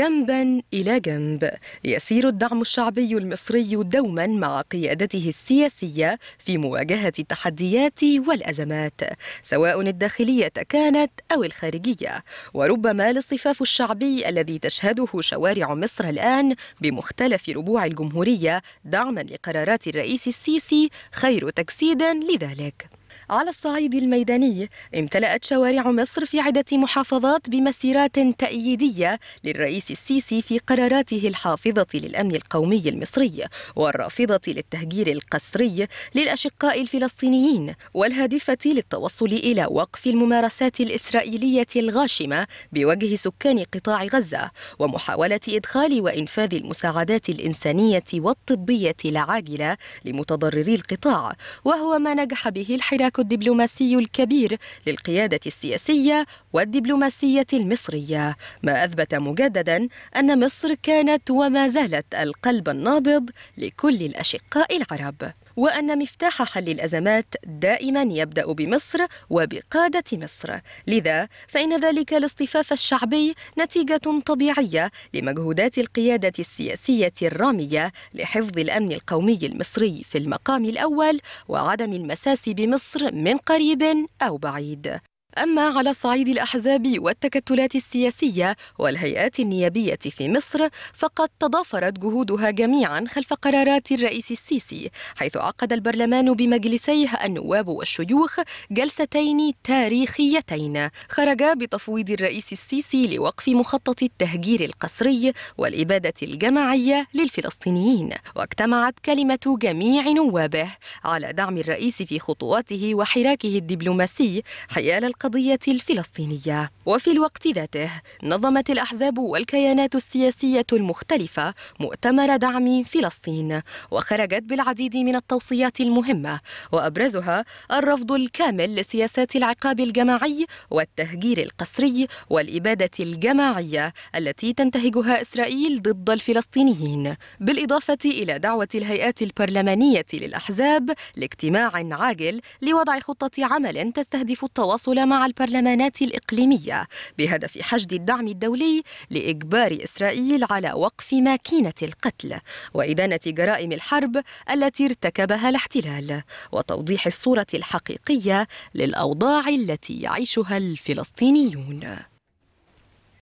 جنبا إلى جنب يسير الدعم الشعبي المصري دوما مع قيادته السياسية في مواجهة التحديات والأزمات سواء الداخلية كانت أو الخارجية وربما الاصطفاف الشعبي الذي تشهده شوارع مصر الآن بمختلف ربوع الجمهورية دعما لقرارات الرئيس السيسي خير تجسيد لذلك على الصعيد الميداني امتلأت شوارع مصر في عدة محافظات بمسيرات تأييدية للرئيس السيسي في قراراته الحافظة للأمن القومي المصري والرافضة للتهجير القسري للأشقاء الفلسطينيين والهادفة للتوصل إلى وقف الممارسات الإسرائيلية الغاشمة بوجه سكان قطاع غزة ومحاولة إدخال وإنفاذ المساعدات الإنسانية والطبية العاجلة لمتضرري القطاع وهو ما نجح به الحراك الدبلوماسي الكبير للقيادة السياسية والدبلوماسية المصرية ما أثبت مجددا أن مصر كانت وما زالت القلب النابض لكل الأشقاء العرب وأن مفتاح حل الأزمات دائما يبدأ بمصر وبقادة مصر لذا فإن ذلك الاصطفاف الشعبي نتيجة طبيعية لمجهودات القيادة السياسية الرامية لحفظ الأمن القومي المصري في المقام الأول وعدم المساس بمصر من قريب أو بعيد أما على صعيد الأحزاب والتكتلات السياسية والهيئات النيابية في مصر فقد تضافرت جهودها جميعا خلف قرارات الرئيس السيسي حيث عقد البرلمان بمجلسيه النواب والشيوخ جلستين تاريخيتين خرجا بتفويض الرئيس السيسي لوقف مخطط التهجير القسري والإبادة الجماعية للفلسطينيين واجتمعت كلمة جميع نوابه على دعم الرئيس في خطواته وحراكه الدبلوماسي حيال القضية الفلسطينية وفي الوقت ذاته نظمت الأحزاب والكيانات السياسية المختلفة مؤتمر دعم فلسطين وخرجت بالعديد من التوصيات المهمة وأبرزها الرفض الكامل لسياسات العقاب الجماعي والتهجير القسري والإبادة الجماعية التي تنتهجها إسرائيل ضد الفلسطينيين بالإضافة إلى دعوة الهيئات البرلمانية للأحزاب لاجتماع عاجل لوضع خطة عمل تستهدف التواصل مع البرلمانات الإقليمية بهدف حشد الدعم الدولي لإجبار إسرائيل على وقف ماكينة القتل وإدانة جرائم الحرب التي ارتكبها الاحتلال وتوضيح الصورة الحقيقية للأوضاع التي يعيشها الفلسطينيون